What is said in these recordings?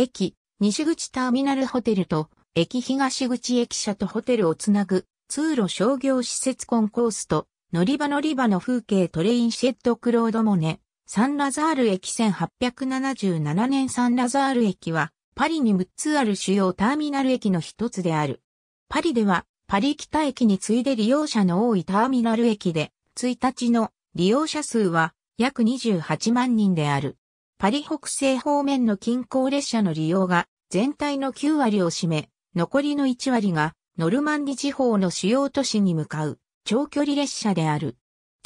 駅、西口ターミナルホテルと、駅東口駅舎とホテルをつなぐ、通路商業施設コンコースと、乗り場乗り場の風景トレインシェッドクロードモネ、サンラザール駅1877年サンラザール駅は、パリに6つある主要ターミナル駅の一つである。パリでは、パリ北駅に次いで利用者の多いターミナル駅で、1日の利用者数は約28万人である。パリ北西方面の近郊列車の利用が全体の9割を占め、残りの1割がノルマンディ地方の主要都市に向かう長距離列車である。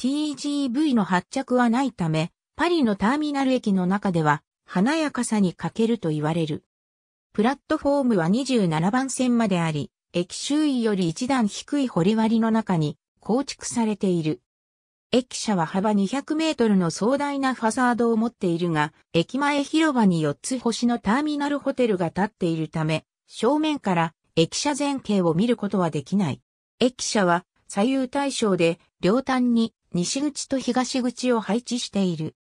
TGV の発着はないため、パリのターミナル駅の中では華やかさに欠けると言われる。プラットフォームは27番線まであり、駅周囲より一段低い掘り割りの中に構築されている。駅舎は幅200メートルの壮大なファサードを持っているが、駅前広場に4つ星のターミナルホテルが建っているため、正面から駅舎全景を見ることはできない。駅舎は左右対称で、両端に西口と東口を配置している。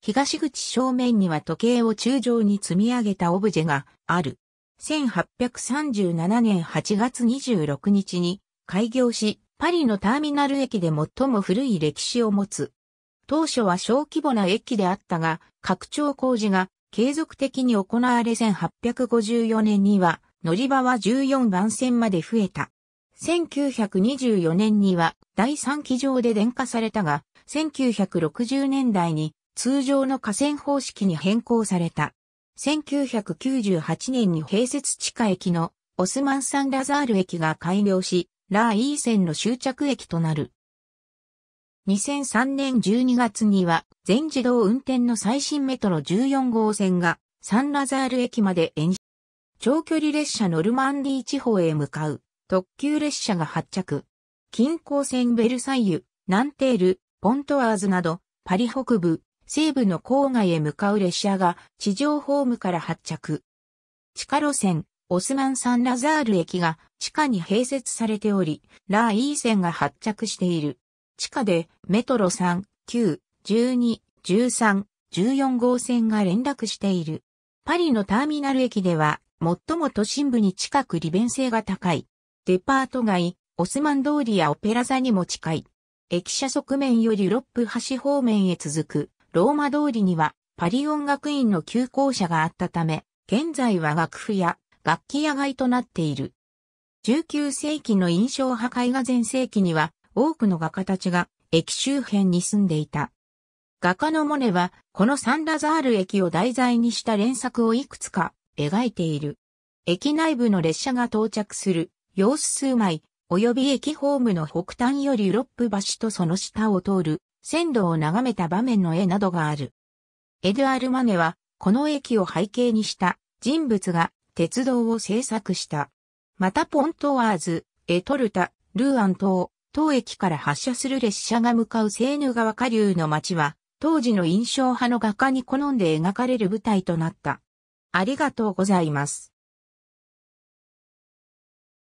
東口正面には時計を柱状に積み上げたオブジェがある。1837年8月26日に開業し、パリのターミナル駅で最も古い歴史を持つ。当初は小規模な駅であったが、拡張工事が継続的に行われ1854年には乗り場は14番線まで増えた。1924年には第3機場で電化されたが、1960年代に通常の河川方式に変更された。1998年に併設地下駅のオスマンサンラザール駅が開業し、ラーイー線の終着駅となる。2003年12月には全自動運転の最新メトロ14号線がサンラザール駅まで延伸。長距離列車ノルマンディ地方へ向かう特急列車が発着。近郊線ベルサイユ、ナンテール、ポントワーズなどパリ北部、西部の郊外へ向かう列車が地上ホームから発着。地下路線、オスマン・サン・ラザール駅が地下に併設されており、ラーイー線が発着している。地下でメトロ3、9、12、13、14号線が連絡している。パリのターミナル駅では、最も都心部に近く利便性が高い。デパート街、オスマン通りやオペラ座にも近い。駅舎側面よりロップ橋方面へ続く、ローマ通りには、パリ音楽院の旧校舎があったため、現在は楽譜や楽器屋街となっている。19世紀の印象派絵画前世紀には多くの画家たちが駅周辺に住んでいた。画家のモネはこのサンラザール駅を題材にした連作をいくつか描いている。駅内部の列車が到着する様子数枚、及び駅ホームの北端よりロップ橋とその下を通る線路を眺めた場面の絵などがある。エドアル・マネはこの駅を背景にした人物が鉄道を製作した。またポントワーズ、エトルタ、ルーアン島、当駅から発車する列車が向かうセーヌ川下流の街は、当時の印象派の画家に好んで描かれる舞台となった。ありがとうございます。